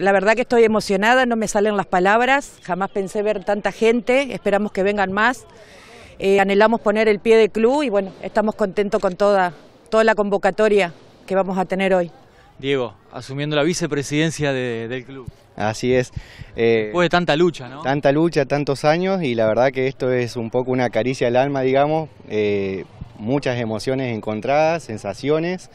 La verdad que estoy emocionada, no me salen las palabras, jamás pensé ver tanta gente, esperamos que vengan más, eh, anhelamos poner el pie de club y bueno, estamos contentos con toda, toda la convocatoria que vamos a tener hoy. Diego, asumiendo la vicepresidencia del club. Así es. Eh, Después de tanta lucha, ¿no? Tanta lucha, tantos años y la verdad que esto es un poco una caricia al alma, digamos, eh, muchas emociones encontradas, sensaciones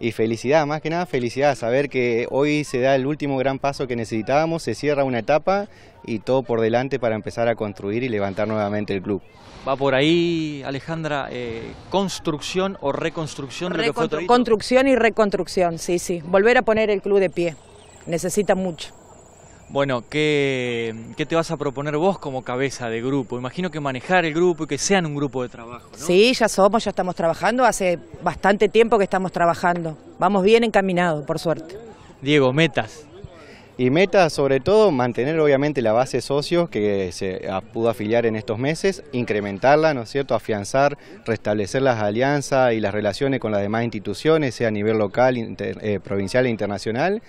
y felicidad, más que nada felicidad, saber que hoy se da el último gran paso que necesitábamos, se cierra una etapa y todo por delante para empezar a construir y levantar nuevamente el club. Va por ahí, Alejandra, eh, construcción o reconstrucción de lo que Construcción y reconstrucción, sí, sí, volver a poner el club de pie, necesita mucho. Bueno, ¿qué, te vas a proponer vos como cabeza de grupo? Imagino que manejar el grupo y que sean un grupo de trabajo. ¿no? Sí, ya somos, ya estamos trabajando, hace bastante tiempo que estamos trabajando. Vamos bien encaminados, por suerte. Diego, metas. Y metas sobre todo mantener obviamente la base de socios que se ah, pudo afiliar en estos meses, incrementarla, ¿no es cierto?, afianzar, restablecer las alianzas y las relaciones con las demás instituciones, sea a nivel local, eh, provincial e internacional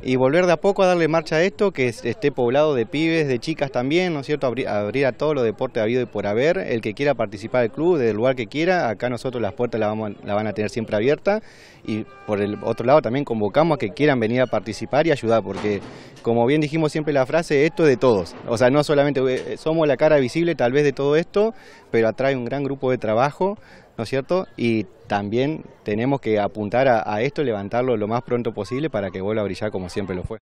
y volver de a poco a darle marcha a esto, que esté poblado de pibes, de chicas también, ¿no es cierto? Abrir, a todos los deportes habido y por haber, el que quiera participar del club, desde el lugar que quiera, acá nosotros las puertas la vamos, las van a tener siempre abiertas y por el otro lado también convocamos a que quieran venir a participar y ayudar, porque como bien dijimos siempre la frase, esto es de todos, o sea, no solamente eh, somos la cara visible tal vez de todo esto, pero atrae un gran grupo de trabajo ¿no es cierto? Y también tenemos que apuntar a, a esto, levantarlo lo más pronto posible para que vuelva a brillar como siempre lo fue.